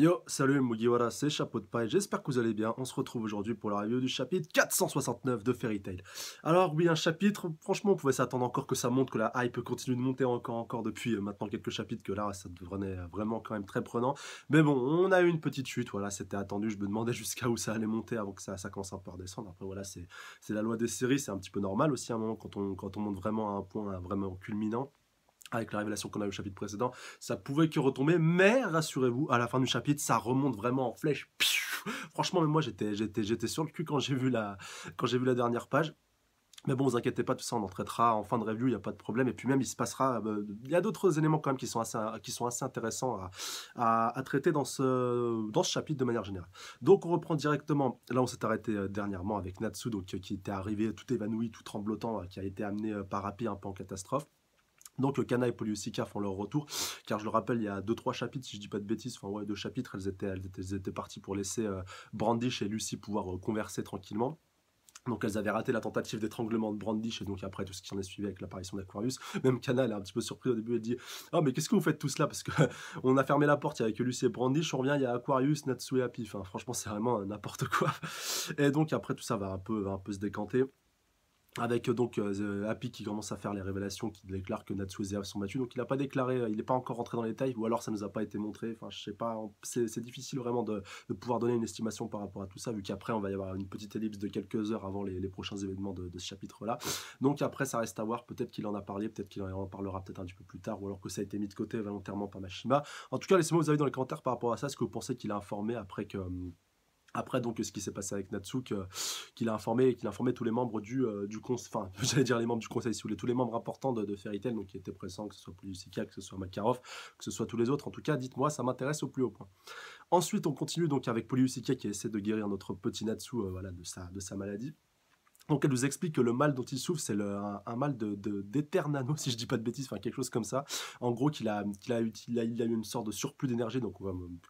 Yo, salut Mugiwara, c'est Chapeau de Paille, j'espère que vous allez bien. On se retrouve aujourd'hui pour la review du chapitre 469 de Fairy Tail. Alors oui, un chapitre, franchement, on pouvait s'attendre encore que ça monte, que la hype continue de monter encore, encore depuis euh, maintenant quelques chapitres, que là, ça devenait vraiment quand même très prenant. Mais bon, on a eu une petite chute, voilà, c'était attendu, je me demandais jusqu'à où ça allait monter avant que ça, commence un à Après voilà, c'est la loi des séries, c'est un petit peu normal aussi à un moment quand on, quand on monte vraiment à un point vraiment culminant avec la révélation qu'on a eu au chapitre précédent, ça pouvait que retomber, mais rassurez-vous, à la fin du chapitre, ça remonte vraiment en flèche. Franchement, même moi, j'étais, j'étais, j'étais sur le cul quand j'ai vu la, quand j'ai vu la dernière page. Mais bon, vous inquiétez pas, tout ça on en traitera en fin de review, il n'y a pas de problème. Et puis même, il se passera, euh, il y a d'autres éléments quand même qui sont assez, qui sont assez intéressants à, à, traiter dans ce, dans ce chapitre de manière générale. Donc on reprend directement, là on s'est arrêté euh, dernièrement avec Natsu, donc, euh, qui était arrivé tout évanoui, tout tremblotant, qui a été amené par Happy un peu en catastrophe. Donc Kana et Polyusika font leur retour, car je le rappelle, il y a 2-3 chapitres, si je dis pas de bêtises, enfin ouais, deux chapitres, elles étaient, elles étaient, parties pour laisser euh, Brandish et Lucy pouvoir euh, converser tranquillement. Donc elles avaient raté la tentative d'étranglement de Brandish et donc après tout ce qui s'en est suivi avec l'apparition d'Aquarius. Même Kana elle est un petit peu surprise au début, elle dit oh, mais qu'est-ce que vous faites tout cela Parce que on a fermé la porte, il n'y que Lucy et Brandish, on revient, il y a Aquarius, Natsu et Happy. Enfin franchement c'est vraiment n'importe quoi. Et donc après tout ça va un peu, va un peu se décanter avec euh, donc euh, euh, Happy qui commence à faire les révélations, qui déclare que Natsu et Zeav sont battus. Donc il n'a pas déclaré, il n'est pas encore rentré dans les détails, ou alors ça ne nous a pas été montré. Enfin, je sais pas, c'est difficile vraiment de, pouvoir donner une estimation par rapport à tout ça, vu qu'après on va y avoir une petite ellipse de quelques heures avant les, prochains événements de, ce chapitre-là. Donc après, ça reste à voir. Peut-être qu'il en a parlé, peut-être qu'il en parlera peut-être un petit peu plus tard, ou alors que ça a été mis de côté volontairement par Mashima. En tout cas, laissez-moi vous avis dans les commentaires par rapport à ça, ce que vous pensez qu'il a informé après que. Hum, après, donc, ce qui s'est passé avec Natsu, euh, qu'il a informé, qu'il a informé tous les membres du, euh, du conseil, enfin, j'allais dire les membres du conseil, si vous tous les membres importants de, de Fairy Tail, donc qui étaient présents, que ce soit Polyusika, que ce soit Makarov, que ce soit tous les autres. En tout cas, dites-moi, ça m'intéresse au plus haut point. Ensuite, on continue donc avec Polyusika qui essaie de guérir notre petit Natsu, euh, voilà, de de sa maladie. Donc elle nous explique que le mal dont il souffre, c'est un, un, mal de de, si je dis pas de bêtises, enfin quelque chose comme ça. En gros, qu'il a, qu'il a, il a, il a, eu une sorte de surplus d'énergie. Donc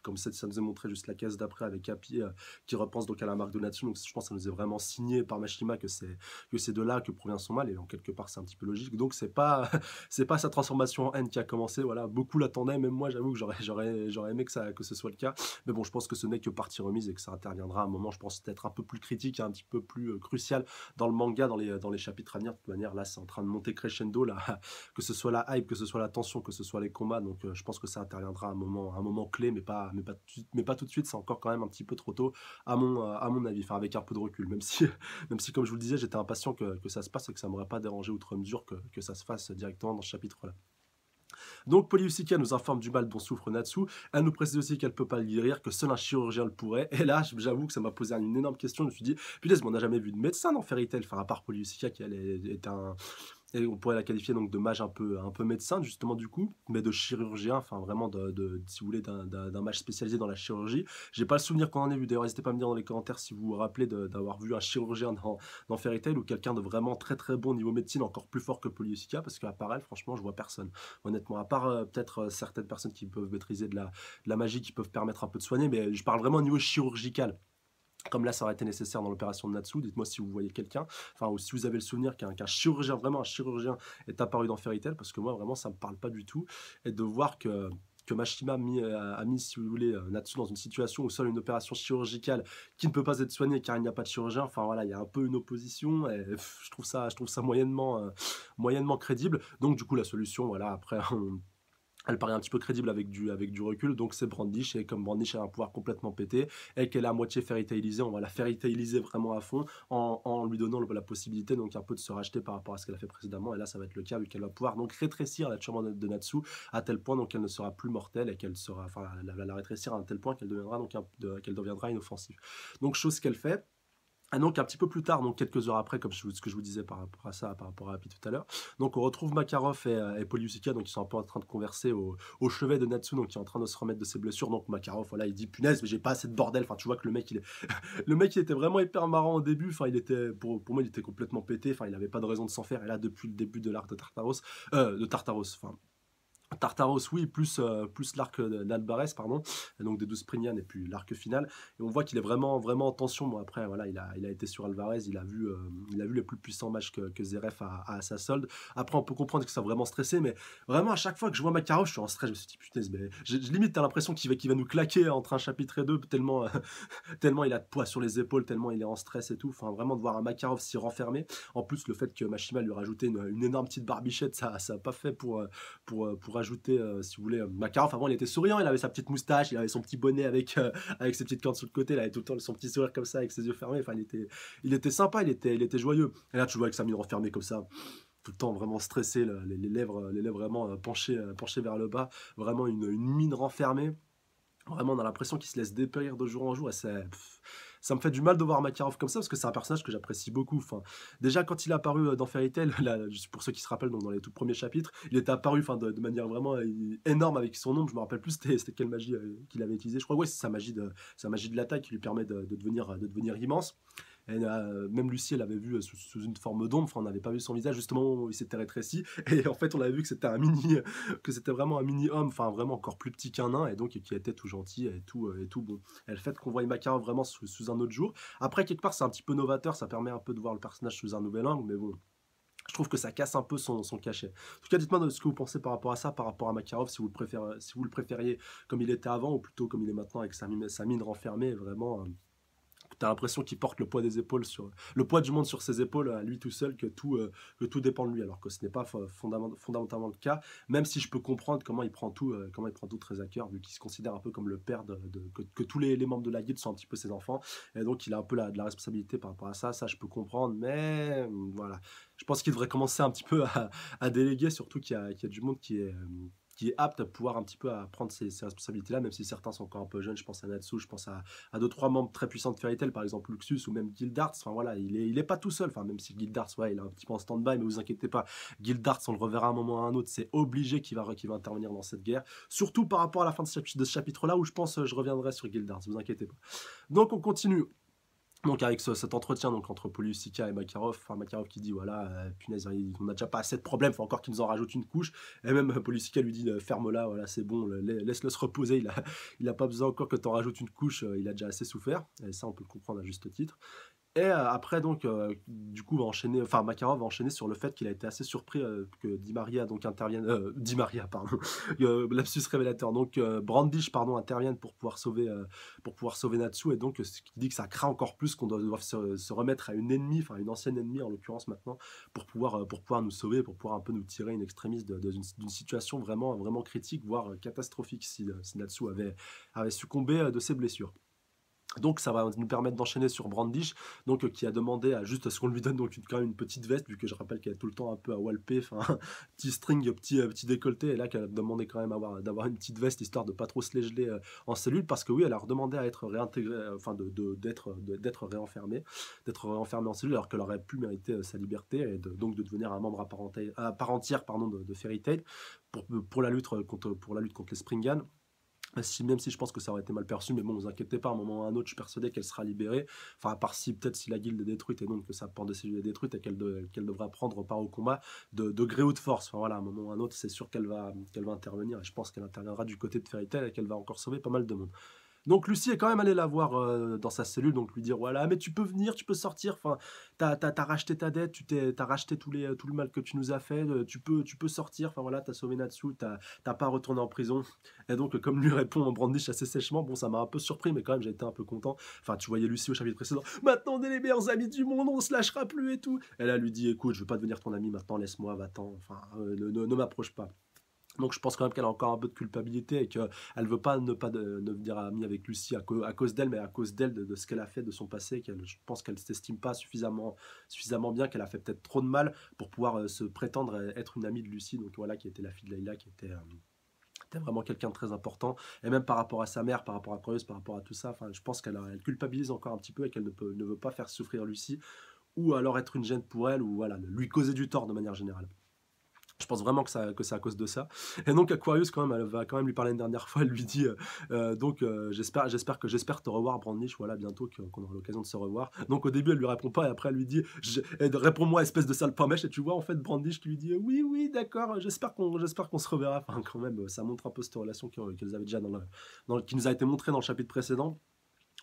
comme ça, ça nous est montré juste la case d'après avec Happy, euh, qui repense donc à la marque de Natsu. Donc je pense que ça nous est vraiment signé par Mashima que c'est que c'est de là que provient son mal. Et en quelque part, c'est un petit peu logique. Donc c'est pas c'est pas sa transformation en haine qui a commencé. Voilà, beaucoup l'attendaient. Même moi, j'avoue que j'aurais j'aurais j'aurais aimé que ça que ce soit le cas. Mais bon, je pense que ce n'est que partie remise et que ça interviendra à un moment. Je pense peut-être un peu plus critique, un petit peu plus euh, crucial dans le manga, dans les, dans les chapitres à venir. De toute manière, là, c'est en train de monter crescendo, là, que ce soit la hype, que ce soit la tension, que ce soit les combats. Donc, euh, je pense que ça interviendra à un moment, un moment clé, mais pas, mais, pas tout, de suite. C'est encore quand même un petit peu trop tôt, à mon, à mon avis, enfin, avec un peu de recul. Même si, même si comme je vous le disais, j'étais impatient que, ça se passe et que ça m'aurait pas dérangé outre mesure que, que ça se fasse directement dans ce chapitre-là. Donc Polyusica nous informe du mal dont souffre Natsu. Elle nous précise aussi qu'elle peut pas le guérir, que seul un chirurgien le pourrait. Et là, j'avoue que ça m'a posé une énorme question. Je me suis dit, punaise, on n'a jamais vu de médecin dans Fairy Tail, à part Polyusica qui est un et on pourrait la qualifier donc de mage un peu, un peu médecin, justement, du coup, mais de chirurgien, enfin vraiment, de, si vous voulez, d'un mage spécialisé dans la chirurgie. J'ai pas le souvenir qu'on en ait vu, d'ailleurs, n'hésitez pas à me dire dans les commentaires si vous vous rappelez d'avoir vu un chirurgien dans, dans Fairy Tail ou quelqu'un de vraiment très très bon niveau médecine, encore plus fort que Polyusica, parce qu'à part elle, franchement, je vois personne. Honnêtement, à part euh, peut-être euh, certaines personnes qui peuvent maîtriser de la, la magie, qui peuvent permettre un peu de soigner, mais je parle vraiment au niveau chirurgical comme là ça aurait été nécessaire dans l'opération de Natsu, dites-moi si vous voyez quelqu'un, enfin ou si vous avez le souvenir qu'un chirurgien, vraiment un chirurgien est apparu dans Fairy Tail, parce que moi vraiment ça me parle pas du tout, et de voir que que Mashima a mis, euh, mis, si vous voulez, euh, Natsu dans une situation où seule une opération chirurgicale qui ne peut pas être soignée car il n'y a pas de chirurgien, enfin voilà, il y a un peu une opposition, et je trouve ça, je trouve ça moyennement, euh, moyennement crédible. Donc du coup, la solution, voilà, après, on elle paraît un petit peu crédible avec du, avec du recul. Donc c'est Brandish, et comme Brandish a un pouvoir complètement pété, et qu'elle est à moitié fairy on va la fairy vraiment à fond en, lui donnant la possibilité donc un peu de se racheter par rapport à ce qu'elle a fait précédemment. Et là, ça va être le cas, vu qu'elle va pouvoir donc rétrécir la chambre de, Natsu à tel point donc qu'elle ne sera plus mortelle et qu'elle sera, enfin, la, rétrécir à tel point qu'elle deviendra donc qu'elle deviendra inoffensive. Donc chose qu'elle fait. Et ah, donc un petit peu plus tard, donc quelques heures après, comme ce que je vous disais par rapport à ça, par rapport à Happy tout à l'heure. Donc on retrouve Makarov et, euh, Polyusika, donc ils sont un peu en train de converser au, chevet de Natsu, donc qui est en train de se remettre de ses blessures. Donc Makarov, voilà, il dit punaise, mais j'ai pas assez de bordel. Enfin, tu vois que le mec, il, le mec, il était vraiment hyper marrant au début. Enfin, il était, pour, pour moi, il était complètement pété. Enfin, il avait pas de raison de s'en faire. Et là, depuis le début de l'art de Tartaros, euh, de Tartaros, enfin Tartaros, oui, plus, euh, plus l'arc d'Alvarez, pardon, donc des 12 Prignan et puis l'arc final. Et on voit qu'il est vraiment, vraiment en tension. Bon, après, voilà, il a, il a été sur Alvarez, il a vu, euh, il a vu les plus puissants match que, que Zeref a, à sa solde. Après, on peut comprendre que ça vraiment stressé, mais vraiment, à chaque fois que je vois Makarov, je suis en stress. Je me suis dit, putain, mais limite, t'as l'impression qu'il va, qu'il va nous claquer entre un chapitre et deux, tellement, tellement il a de poids sur les épaules, tellement il est en stress et tout. Enfin, vraiment, de voir un Makarov s'y renfermer. En plus, le fait que Machima lui rajoutait une, une énorme petite barbichette, ça n'a ça pas fait pour, euh, pour, pour, pour euh, si vous voulez, euh, Avant, il était souriant, il avait sa petite moustache, il avait son petit bonnet avec, euh, avec ses petites cornes sur le côté, il avait tout le temps son petit sourire comme ça, avec ses yeux fermés. Enfin, il était, il était sympa, il était, il était joyeux. Et là, tu vois avec sa mine renfermée comme ça tout le temps vraiment stressé, les, lèvres, les lèvres vraiment penchées, penchées vers le bas, vraiment une, mine renfermée. Vraiment, on a l'impression qu'il se laisse dépérir de jour en jour. Et c'est, ça me fait du mal de voir Makarov comme ça parce que c'est un personnage que j'apprécie beaucoup. Enfin, déjà quand il est apparu euh, dans Fairy Tail, pour ceux qui se rappellent dans, les tout premiers chapitres, il est apparu enfin de, manière vraiment euh, énorme avec son nom. Je me rappelle plus c'était quelle magie euh, qu'il avait utilisée. Je crois ouais c'est sa magie de sa magie de l'attaque qui lui permet de devenir de devenir immense. Euh, même Lucie, l'avait avait vu euh, sous, une forme d'ombre, on n'avait pas vu son visage, justement, il s'était rétréci. Et en fait, on avait vu que c'était un mini, que c'était vraiment un mini homme, enfin, vraiment encore plus petit qu'un nain, et donc qui était tout gentil et tout, euh, et tout bon. Et le fait qu'on voit Makarov vraiment sous, un autre jour. Après, quelque part, c'est un petit peu novateur, ça permet un peu de voir le personnage sous un nouvel angle, mais bon je trouve que ça casse un peu son, cachet. En tout cas, dites-moi ce que vous pensez par rapport à ça, par rapport à Makarov, si vous le, préférez, si vous le préfériez comme il était avant ou plutôt comme il est maintenant avec sa mine, sa mine renfermée, vraiment. T'as l'impression qu'il porte le poids des épaules sur le poids du monde sur ses épaules à lui tout seul, que tout, euh, tout dépend de lui, alors que ce n'est pas fondamentalement le cas, même si je peux comprendre comment il prend tout, euh, comment il prend tout très à cœur, vu qu'il se considère un peu comme le père de, que, tous les, membres de la guilde sont un petit peu ses enfants, et donc il a un peu la, de la responsabilité par rapport à ça, ça je peux comprendre, mais voilà, je pense qu'il devrait commencer un petit peu à, déléguer, surtout qu'il y, y, a du monde qui est... Euh, qui est apte à pouvoir un petit peu à prendre ces, responsabilités-là, même si certains sont encore un peu jeunes. Je pense à Natsu, je pense à, deux, trois membres très puissants de Fairytale, par exemple Luxus ou même Guildarts. Enfin voilà, il est, il est pas tout seul. Enfin, même si Guildarts, ouais, il est un petit peu en stand-by, mais vous inquiétez pas, Guildarts, on le reverra à un moment ou à un autre. C'est obligé qu'il va, intervenir dans cette guerre. Surtout par rapport à la fin de ce, chapitre-là, où je pense, euh, je reviendrai sur ne vous inquiétez pas. Donc on continue. Donc avec cet entretien donc entre Polyusika et Makarov, enfin Makarov qui dit voilà euh, punaise on n'a déjà pas assez de problèmes, faut encore qu'ils nous en rajoutent une couche. Et même euh, Polyusika lui dit euh, ferme-la, voilà c'est bon, laisse-le se reposer, il n'a il a pas besoin encore que tu en rajoutes une couche, il a déjà assez souffert. Et ça on peut le comprendre à juste titre. Et après, donc, du coup, va enchaîner, enfin, Makarov va enchaîner sur le fait qu'il a été assez surpris que Di Maria donc intervienne, euh, Di Maria, pardon, lapsus révélateur, donc Brandish, pardon, intervienne pour pouvoir sauver, pour pouvoir sauver Natsu, et donc, ce qui dit que ça craint encore plus qu'on doit, se, remettre à une ennemie, enfin, une ancienne ennemie en l'occurrence maintenant, pour pouvoir, pour pouvoir nous sauver, pour pouvoir un peu nous tirer une extrémiste d'une situation vraiment, vraiment critique, voire catastrophique si, si Natsu avait, avait succombé de ses blessures. Donc ça va nous permettre d'enchaîner sur Brandish, donc euh, qui a demandé à juste ce qu'on lui donne donc une, quand même une petite veste, vu que je rappelle qu'elle est tout le temps un peu à walpé, enfin petit string, petit, euh, petit décolleté, et là qu'elle a demandé quand même d'avoir une petite veste histoire de pas trop se euh, en cellule, parce que oui, elle a redemandé à être réintégrée, enfin d'être de, d'être réenfermée, d'être en cellule, alors qu'elle aurait pu mériter sa liberté et donc de devenir un membre à part, entière, pardon, de, de Fairy Tail pour, pour, la lutte contre pour la lutte contre les Springan même si je pense que ça aurait été mal perçu, mais bon, vous inquiétez pas, à un moment ou à un autre, je suis persuadé qu'elle sera libérée. Enfin, à part si, peut-être si la guilde est détruite et donc que sa porte de cellule est détruite et qu'elle devra prendre part au combat de, gré ou de force. Enfin voilà, à un moment ou à un autre, c'est sûr qu'elle va, qu'elle va intervenir et je pense qu'elle interviendra du côté de Fairy et qu'elle va encore sauver pas mal de monde. Donc Lucie est quand même allée la voir euh, dans sa cellule, donc lui dire voilà, mais tu peux venir, tu peux sortir. Enfin, t'as as, racheté ta dette, tu t'as racheté les tout le mal que tu nous as fait. Euh, tu peux tu peux sortir. Enfin voilà, t'as sauvé Natsu, t'as pas retourné en prison. Et donc euh, comme lui répond en brandish assez sèchement, bon ça m'a un peu surpris, mais quand même j'ai été un peu content. Enfin tu voyais Lucie au chapitre précédent. Maintenant on est les meilleurs amis du monde, on se lâchera plus et tout. Elle a lui dit écoute, je veux pas devenir ton ami maintenant, laisse-moi, va-t'en. Enfin ne m'approche pas. Donc je pense quand même qu'elle a encore un peu de culpabilité et qu'elle veut pas ne pas devenir amie avec Lucie à, cause d'elle, mais à cause d'elle, de, ce qu'elle a fait, de son passé, qu'elle, je pense qu'elle ne s'estime pas suffisamment, suffisamment bien, qu'elle a fait peut-être trop de mal pour pouvoir euh, se prétendre être une amie de Lucie, donc voilà, qui était la fille de Layla, euh, qui était... vraiment quelqu'un de très important et même par rapport à sa mère par rapport à Creuse par rapport à tout ça je pense qu'elle culpabilise encore un petit peu et qu'elle ne veut pas faire souffrir Lucie ou alors être une gêne pour elle ou voilà lui causer du tort de manière générale je pense vraiment que, que c'est à cause de ça. Et donc Aquarius, quand même, elle va quand même lui parler une dernière fois. Elle lui dit euh, euh, donc euh, j'espère, j'espère que j'espère te revoir, Brandish. Voilà, bientôt qu'on aura l'occasion de se revoir. Donc au début, elle lui répond pas et après elle lui dit réponds-moi espèce de sale mèche. Et tu vois en fait Brandish qui lui dit oui oui d'accord. J'espère qu'on j'espère se reverra. Enfin quand même, ça montre un peu cette relation qu'elles avaient déjà dans, le, qui nous a été montrée dans le chapitre précédent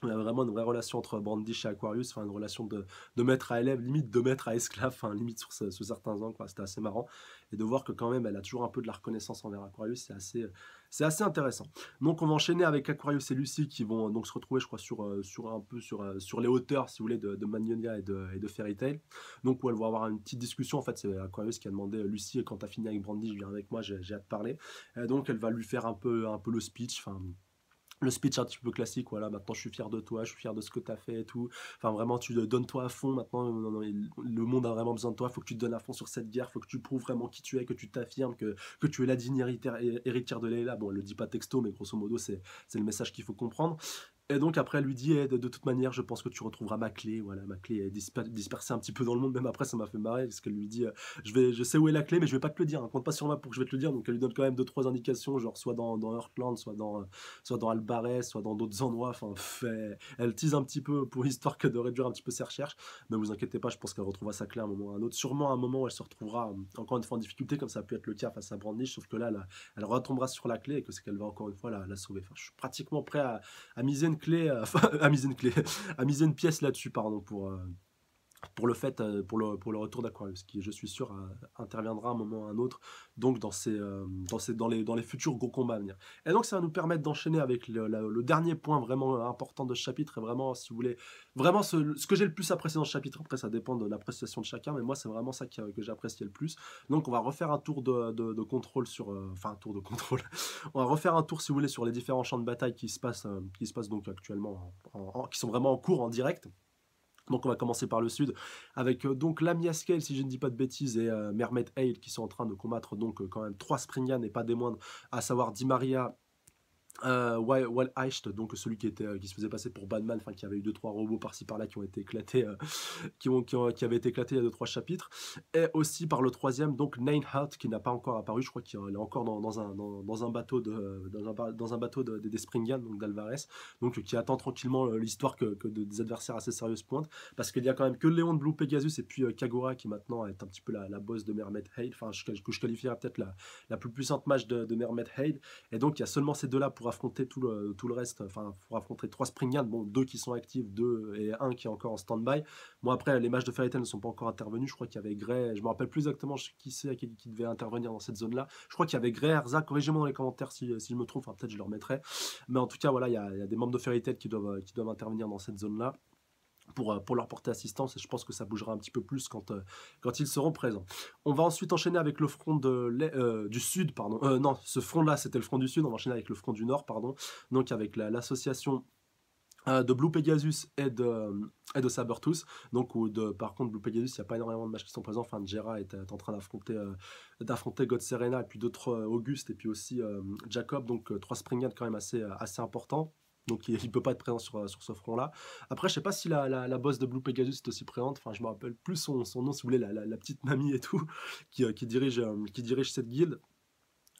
on a vraiment une vraie relation entre Brandish et Aquarius, enfin une relation de, de, maître à élève, limite de maître à esclave, enfin limite sur, certains angles, c'était assez marrant. Et de voir que quand même elle a toujours un peu de la reconnaissance envers Aquarius, c'est assez, c'est assez intéressant. Donc on va enchaîner avec Aquarius et Lucie qui vont euh, donc se retrouver, je crois, sur, euh, sur un peu sur, euh, sur les hauteurs, si vous voulez, de, de Magnolia et de, Fairy Tail. Donc où elles vont avoir une petite discussion. En fait, c'est Aquarius qui a demandé Lucie, quand t'as fini avec je viens avec moi, j'ai hâte de parler. donc elle va lui faire un peu, un peu le speech, enfin le speech un petit peu classique, voilà, maintenant je suis fier de toi, je suis fier de ce que tu as fait et tout. Enfin, vraiment, tu donnes-toi à fond maintenant. Euh, le monde a vraiment besoin de toi. Faut que tu te donnes à fond sur cette guerre. Faut que tu prouves vraiment qui tu es, que tu t'affirmes, que, que tu es la digne héritière, de Leila. Bon, elle le dit pas texto, mais grosso modo, c'est le message qu'il faut comprendre. Et donc après, elle lui dit de, toute manière, je pense que tu retrouveras ma clé. Voilà, ma clé est dispersée un petit peu dans le monde. Même après, ça m'a fait marrer parce qu'elle lui dit euh, je, vais, je sais où est la clé, mais je vais pas te le dire. Hein. Compte pas sur moi pour que je vais te le dire. Donc elle lui donne quand même deux trois indications, genre soit dans, dans Heartland, soit dans, soit dans Albarès soit dans d'autres endroits. Enfin, fait, elle tease un petit peu pour histoire que de réduire un petit peu ses recherches. Mais vous inquiétez pas, je pense qu'elle retrouvera sa clé à un moment ou à un autre. Sûrement à un moment où elle se retrouvera euh, encore une fois en difficulté, comme ça a pu être le cas face à Brandish sauf que là, elle retombera sur la clé et que c'est qu'elle va encore une fois la, sauver. Enfin, je suis pratiquement prêt à, à miser clé, enfin, à miser une clé, à mis une pièce là-dessus, pardon, pour, euh, pour le fait euh, pour le, pour le retour d'Aquarius qui je suis sûr euh, interviendra à un moment ou à un autre donc dans ces, euh, dans, ces, dans les dans les futurs gros combats à venir et donc ça va nous permettre d'enchaîner avec le, dernier point vraiment important de ce chapitre et vraiment si vous voulez vraiment ce, que j'ai le plus apprécié dans ce chapitre après ça dépend de l'appréciation de chacun mais moi c'est vraiment ça qui, que apprécié le plus donc on va refaire un tour de, de, contrôle sur enfin un tour de contrôle on va refaire un tour si vous voulez sur les différents champs de bataille qui se passent qui se passent donc actuellement qui sont vraiment en cours en direct donc on va commencer par le sud avec euh, donc la Lamiaskel si je ne dis pas de bêtises et euh, Mermet Hale qui sont en train de combattre donc euh, quand même trois Springan et pas des moindres à savoir Di Maria euh, Wild Wall donc celui qui, était, euh, qui se faisait passer pour Batman, enfin qui avait eu 2-3 robots par-ci par-là qui ont été éclatés, euh, qui, ont, qui, avaient été éclatés il y a 2-3 chapitres, et aussi par le troisième, donc Nine Heart qui n'a pas encore apparu, je crois qu'il est encore dans, un, dans, un, bateau de, dans un, bateau des spring donc d'Alvarez, donc qui attend tranquillement l'histoire que, des adversaires assez sérieux se pointent, parce qu'il y a quand même que Léon de Blue Pegasus et puis Kagura qui maintenant est un petit peu la, boss de Mermaid Hade, enfin je, que je qualifierais peut-être la, la plus puissante match de, de Mermaid et donc il y a seulement ces deux-là pour affronter tout le, tout le reste, enfin pour affronter trois Springard, bon deux qui sont actifs, deux et un qui est encore en stand-by. Moi après les matchs de Fairytale ne sont pas encore intervenus, je crois qu'il y avait Gray, je me rappelle plus exactement qui c'est qui, devait intervenir dans cette zone-là. Je crois qu'il y avait Gray, Erza, corrigez-moi dans les commentaires si, je me trompe, enfin peut-être je le remettrai. Mais en tout cas voilà, il y a, des membres de Fairytale qui doivent, qui doivent intervenir dans cette zone-là. Euh, pour, leur porter assistance et je pense que ça bougera un petit peu plus quand, euh, quand ils seront présents. On va ensuite enchaîner avec le front de euh, du sud, pardon. non, ce front-là, c'était le front du sud, on va enchaîner avec le front du nord, pardon. Donc avec l'association de Blue Pegasus et de, et de Sabertooth. Donc, où de, par contre, Blue Pegasus, il n'y a pas énormément de matchs qui sont présents. Enfin, Jera est, en train d'affronter d'affronter God Serena et puis d'autres Auguste et puis aussi Jacob. Donc, trois spring quand même assez, assez importants. Donc il ne peut pas être présent sur, sur ce front-là. Après, je sais pas si la, la, boss de Blue Pegasus est aussi présente. Enfin, je me rappelle plus son, son nom, si vous voulez, la, la, petite mamie et tout, qui, euh, qui dirige, euh, qui dirige cette guilde.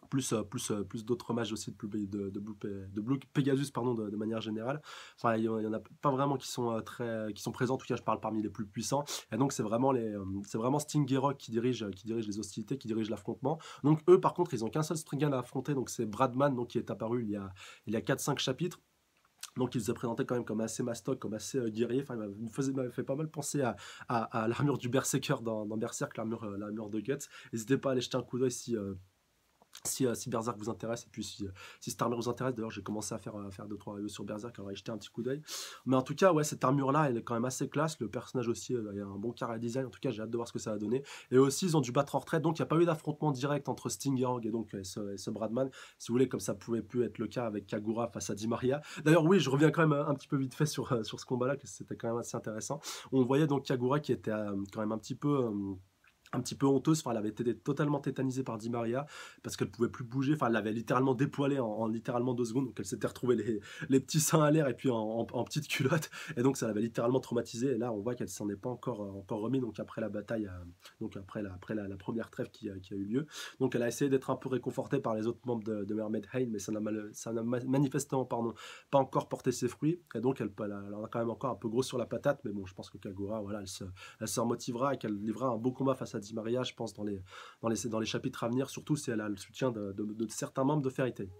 Plus, euh, plus, plus d'autres mages aussi de Blue, de, Blue, de Blue Pegasus pardon, de, manière générale. Enfin, il n'y en a pas vraiment qui sont, très, qui sont présents, en tout cas je parle parmi les plus puissants. Et donc c'est vraiment, les, c'est vraiment Rock qui dirige, qui dirige les hostilités, qui dirige l'affrontement. Donc eux par contre, ils n'ont qu'un seul Stringan à affronter, donc c'est Bradman donc, qui est apparu il y a, il y a 4-5 chapitres. Donc il se présentait quand même comme assez mastoc, comme assez euh, guerrier. Enfin, il faisait, m'avait fait pas mal penser à, l'armure du Berserker dans, dans Berserk, l'armure, euh, l'armure de Guts. N'hésitez pas à aller jeter un coup d'œil si, euh, euh, si, Berserk vous intéresse et puis si, euh, si cette armure vous intéresse d'ailleurs j'ai commencé à faire, 2 euh, faire deux sur Berserk alors jeté un petit coup d'œil mais en tout cas ouais cette armure là elle est quand même assez classe le personnage aussi il y a un bon carré design en tout cas j'ai hâte de voir ce que ça va donner et aussi ils ont dû battre en retraite donc il n'y a pas eu d'affrontement direct entre Stingyorg et donc ce, Bradman si vous voulez comme ça pouvait plus être le cas avec Kagura face à Di Maria d'ailleurs oui je reviens quand même un petit peu vite fait sur, sur ce combat là que c'était quand même assez intéressant on voyait donc Kagura qui était quand même un petit peu un petit peu honteuse. Enfin, elle avait été totalement tétanisée par Di Maria parce qu'elle pouvait plus bouger. Enfin, elle l'avait littéralement dépoilée en, littéralement deux secondes. Donc, elle s'était retrouvée les, petits seins à l'air et puis en, en, petite culotte. Et donc, ça l'avait littéralement traumatisée. Et là, on voit qu'elle s'en est pas encore, euh, encore remis. Donc, après la bataille, euh, donc après, la, après la, première trêve qui, a eu lieu. Donc, elle a essayé d'être un peu réconfortée par les autres membres de, Mermaid Hein mais ça n'a, manifestement pardon, pas encore porté ses fruits. Et donc, elle, en a quand même encore un peu gros sur la patate. Mais bon, je pense que Kagura, voilà, elle se, elle remotivera et qu'elle livrera un beau combat face à Maria, je pense, dans les, dans les, dans les chapitres à venir, surtout si elle a le soutien de, certains membres de Fairy Tail.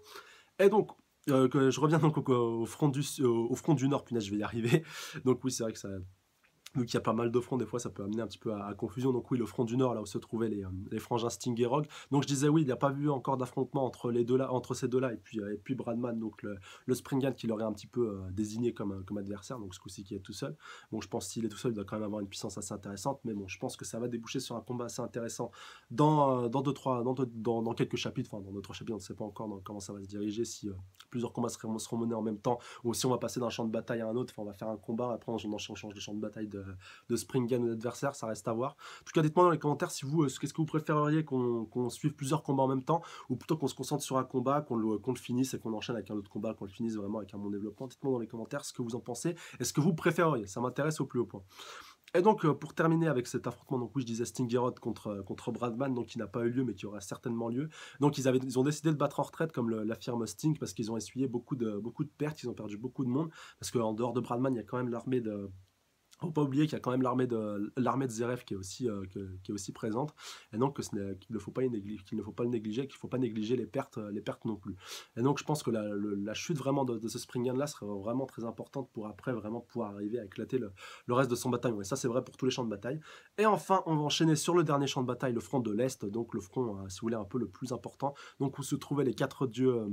Et donc, euh, que je reviens donc au, front du, au, front du Nord, punaise, je vais y arriver. Donc oui, c'est vrai que ça, vu qu'il y a pas mal de fronts, des fois ça peut amener un petit peu à, confusion. Donc oui, le front du Nord, là où se trouvaient les, euh, les frangins Sting et Rogue. Donc je disais oui, il n'y a pas vu encore d'affrontement entre, les deux là, entre ces deux-là et puis, euh, et puis Bradman, donc le, le Springan qui l'aurait un petit peu euh, désigné comme, comme adversaire, donc ce coup-ci qui est tout seul. Bon, je pense s'il est tout seul, il doit quand même avoir une puissance assez intéressante, mais bon, je pense que ça va déboucher sur un combat assez intéressant dans, dans, deux, trois, dans, dans, quelques chapitres, enfin dans notre chapitre chapitres, on ne sait pas encore comment ça va se diriger, si plusieurs combats seront, menés en même temps, ou si on va passer d'un champ de bataille à un autre, enfin on va faire un combat, après on, change de champ de bataille de de Springan ou d'adversaire, ça reste à voir. En tout cas, dites-moi dans les commentaires si vous, euh, qu'est-ce que vous préféreriez qu'on suive plusieurs combats en même temps, ou plutôt qu'on se concentre sur un combat, qu'on le, finisse et qu'on enchaîne avec un autre combat, qu'on le finisse vraiment avec un bon développement. Dites-moi dans les commentaires ce que vous en pensez et ce que vous préféreriez. Ça m'intéresse au plus haut point. Et donc, euh, pour terminer avec cet affrontement, donc je disais stingerot contre, euh, contre Bradman, donc qui n'a pas eu lieu, mais qui aura certainement lieu. Donc, ils, avaient, ils ont décidé de battre en retraite, comme l'affirme Sting, parce qu'ils ont essuyé beaucoup de, beaucoup de pertes, ils ont perdu beaucoup de monde, parce qu'en dehors de Bradman, il y a quand même l'armée de faut pas oublier qu'il y a quand même l'armée de l'armée de Zeref qui est aussi euh, qui est aussi présente et donc qu'il ne faut pas qu'il ne faut pas le négliger qu'il faut pas négliger les pertes les pertes non plus et donc je pense que la, chute vraiment de, ce Springen là serait vraiment très importante pour après vraiment pouvoir arriver à éclater le, reste de son bataillon et ça c'est vrai pour tous les champs de bataille et enfin on va enchaîner sur le dernier champ de bataille le front de l'est donc le front euh, si vous voulez un peu le plus important donc où se trouvaient les quatre dieux euh,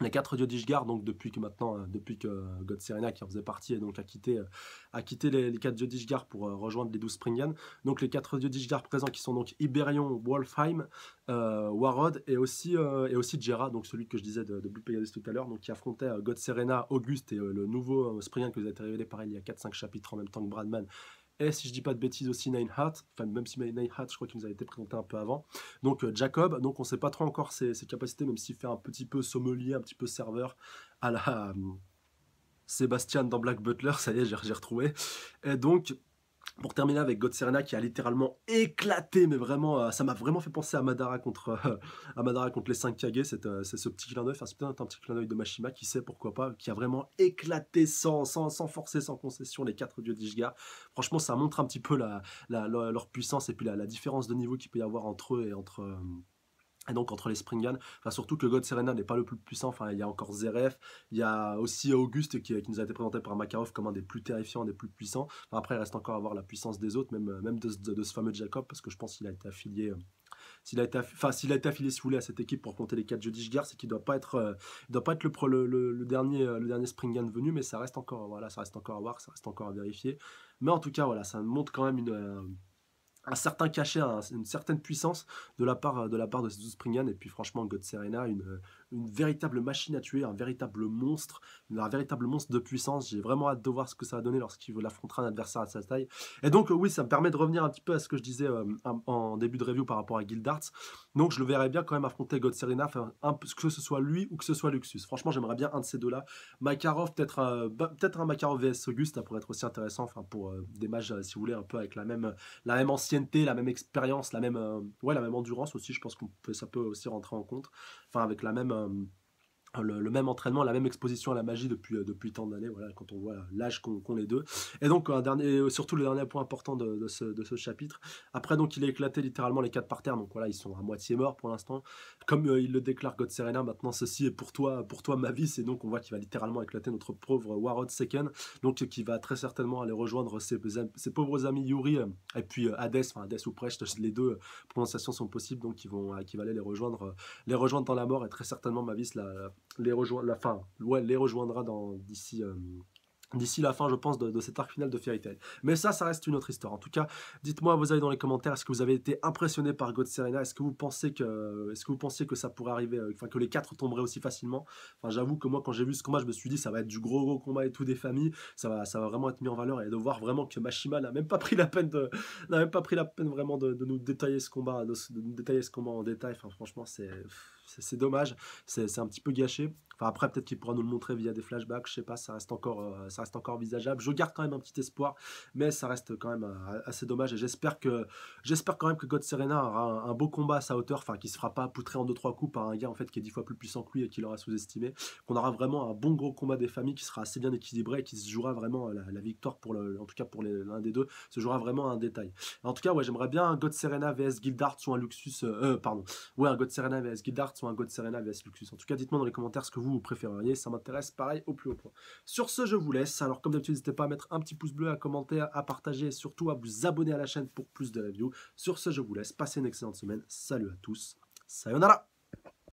les quatre d'Ishgard, donc depuis que maintenant, euh, depuis que God Serena, qui en faisait partie, donc a quitté, euh, les, 4 dieux d'Ishgar pour euh, rejoindre les 12 Springan. Donc les quatre d'Ishgar présents qui sont donc Iberion, Wolfheim, Warrod Warod et aussi, et aussi Jera, donc celui que je disais de, Blue Pegasus tout à l'heure, donc qui affrontait God Serena, Auguste et le nouveau Springan que vous avez révélé pareil il y a 4-5 chapitres en même temps que Bradman et si je dis pas de bêtises, aussi Nine Hat. Enfin, même si Nine Hat, je crois qu'il nous avait été présenté un peu avant. Donc, euh, Jacob. Donc, on sait pas trop encore ses, ses capacités, même s'il fait un petit peu sommelier, un petit peu serveur à la. Euh, Sébastien dans Black Butler, ça y est, j'ai retrouvé. Et donc, pour terminer avec God Serena qui a littéralement éclaté, mais vraiment, euh, ça m'a vraiment fait penser à Madara contre, euh, contre les 5 Kage. Euh, c'est ce petit clin d'œil, enfin, c'est peut-être un petit clin d'œil de Mashima, qui sait pourquoi pas, qui a vraiment éclaté sans, sans, forcer, sans concession les 4 dieux d'Ishgar. Franchement, ça montre un petit peu leur puissance et puis la, différence de niveau qu'il peut y avoir entre eux et entre. Et donc entre les spring enfin surtout que le God Serena n'est pas le plus puissant, enfin il y a encore Zeref, il y a aussi Auguste qui, euh, nous a été présenté par Makarov comme un des plus terrifiants, des plus puissants. après il reste encore à voir la puissance des autres, même, euh, même de, ce fameux Jacob, parce que je pense qu'il a été affilié. Euh, s'il a été enfin s'il a été affilié si vous voulez à cette équipe pour compter les 4 jeudi Gar, c'est qu'il doit pas être doit pas être le, le, dernier le dernier spring gun venu mais ça reste encore voilà ça reste encore à voir ça reste encore à vérifier mais en tout cas voilà ça montre quand même une un certain cachet, une certaine puissance de la part de, la part de Et puis franchement, God Serena, une, une véritable machine à tuer, un véritable monstre, un véritable monstre de puissance. J'ai vraiment hâte de voir ce que ça va donner lorsqu'il affrontera un adversaire à sa taille. Et donc, euh, oui, ça me permet de revenir un petit peu à ce que je disais euh, en début de review par rapport à Arts, Donc, je le verrais bien quand même affronter God Serena, que ce soit lui ou que ce soit Luxus. Franchement, j'aimerais bien un de ces deux-là. Makarov, peut-être un, bah, être un Makarov vs Auguste, ça pourrait être aussi intéressant, enfin, pour euh, des matchs, si vous voulez, un peu avec la même, la même ancienneté, la même expérience, la même, ouais, la même endurance aussi. Je pense que ça peut aussi rentrer en compte. Enfin, avec la même um, le, même entraînement, la même exposition à la magie depuis, euh, depuis tant d'années, voilà, quand on voit l'âge qu'ont les deux. Et donc, un dernier, euh, surtout le dernier point important de, ce, de, ce, chapitre, après donc il a éclaté littéralement les quatre par terre, donc voilà, ils sont à moitié morts pour l'instant. Comme euh, il le déclare God Serena, maintenant ceci est pour toi, pour toi ma vie, c'est donc on voit qu'il va littéralement éclater notre pauvre Warod Second, donc qui va très certainement aller rejoindre ses, pauvres amis Yuri et puis Hades, enfin Hades ou Precht, les deux prononciations sont possibles, donc qui vont, qui va aller les rejoindre, les rejoindre dans la mort, et très certainement Mavis la les rejoindre, la fin, les rejoindra d'ici euh, d'ici la fin, je pense, de, cet arc final de Fairy Tail. Mais ça, ça reste une autre histoire. En tout cas, dites-moi, vous allez dans les commentaires, est-ce que vous avez été impressionné par God Serena Est-ce que vous pensez que, est-ce que vous pensiez que ça pourrait arriver, euh, enfin que les quatre tomberaient aussi facilement Enfin, j'avoue que moi, quand j'ai vu ce combat, je me suis dit, ça va être du gros gros combat et tout des familles. Ça va, ça va vraiment être mis en valeur et de voir vraiment que Mashima n'a même pas pris la peine de, n'a même pas pris la peine vraiment de, nous détailler ce combat, de, détailler ce combat en détail. Enfin, franchement, c'est c'est dommage, c'est un petit peu gâché. Enfin, après, peut-être qu'il pourra nous le montrer via des flashbacks, je sais pas, ça reste encore, euh, ça reste encore envisageable. Je garde quand même un petit espoir, mais ça reste quand même euh, assez dommage. Et j'espère que, j'espère quand même que God Serena aura un, beau combat à sa hauteur, enfin, qui se fera pas poutrer en 2-3 coups par un gars en fait qui est 10 fois plus puissant que lui et qui l'aura sous-estimé. Qu'on aura vraiment un bon gros combat des familles qui sera assez bien équilibré et qui se jouera vraiment euh, la, la victoire pour le, en tout cas pour l'un des deux, se jouera vraiment un détail. En tout cas, ouais, j'aimerais bien un God Serena vs sur sur un Luxus, pardon, ouais, un God Serena vs Hart, un God Serena vs Luxus. En tout cas, dites-moi dans les commentaires ce que vous préféreriez, ça m'intéresse pareil au plus haut point. Sur ce, je vous laisse. Alors, comme d'habitude, n'hésitez pas à mettre un petit pouce bleu, à commenter, à partager et surtout à vous abonner à la chaîne pour plus de reviews. Sur ce, je vous laisse. Passez une excellente semaine. Salut à tous. Sayonara